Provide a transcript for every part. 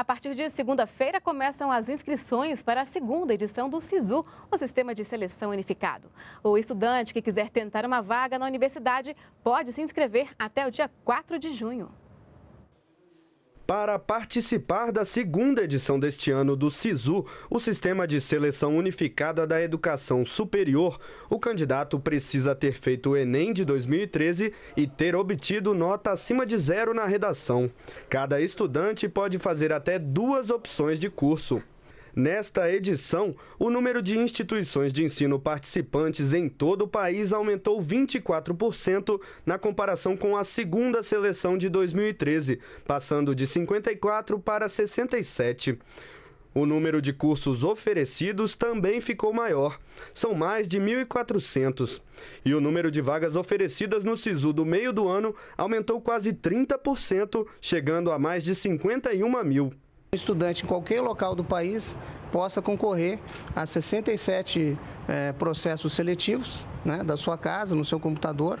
A partir de segunda-feira começam as inscrições para a segunda edição do SISU, o Sistema de Seleção Unificado. O estudante que quiser tentar uma vaga na universidade pode se inscrever até o dia 4 de junho. Para participar da segunda edição deste ano do SISU, o Sistema de Seleção Unificada da Educação Superior, o candidato precisa ter feito o Enem de 2013 e ter obtido nota acima de zero na redação. Cada estudante pode fazer até duas opções de curso. Nesta edição, o número de instituições de ensino participantes em todo o país aumentou 24% na comparação com a segunda seleção de 2013, passando de 54 para 67. O número de cursos oferecidos também ficou maior, são mais de 1.400. E o número de vagas oferecidas no SISU do meio do ano aumentou quase 30%, chegando a mais de 51 mil. Um estudante em qualquer local do país possa concorrer a 67 é, eh, processos seletivos né, da sua casa, no seu computador,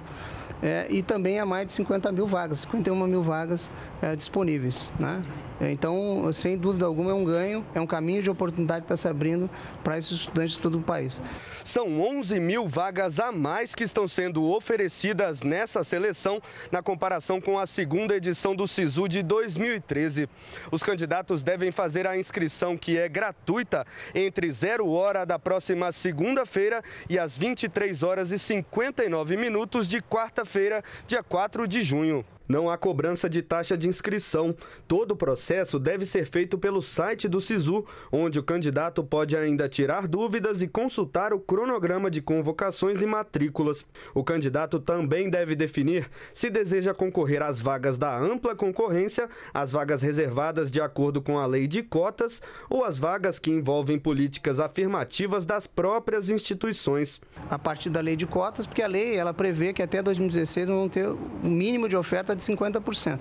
é, e também a mais de 50 mil vagas, 51 mil vagas é, disponíveis. Né? É, então, sem dúvida alguma, é um ganho, é um caminho de oportunidade que está se abrindo para esses estudantes de todo o país. São 11 mil vagas a mais que estão sendo oferecidas nessa seleção, na comparação com a segunda edição do SISU de 2013. Os candidatos devem fazer a inscrição, que é gratuita, entre 0 hora da próxima segunda-feira e às 23 horas e 59 minutos de quarta-feira, dia 4 de junho não há cobrança de taxa de inscrição. Todo o processo deve ser feito pelo site do SISU, onde o candidato pode ainda tirar dúvidas e consultar o cronograma de convocações e matrículas. O candidato também deve definir se deseja concorrer às vagas da ampla concorrência, às vagas reservadas de acordo com a lei de cotas ou às vagas que envolvem políticas afirmativas das próprias instituições. A partir da lei de cotas, porque a lei ela prevê que até 2016 vão ter o um mínimo de oferta de 50%.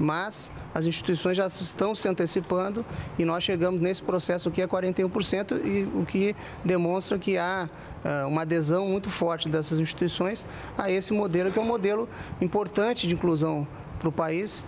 Mas as instituições já estão se antecipando e nós chegamos nesse processo aqui a 41%, e o que demonstra que há ah, uma adesão muito forte dessas instituições a esse modelo, que é um modelo importante de inclusão para o país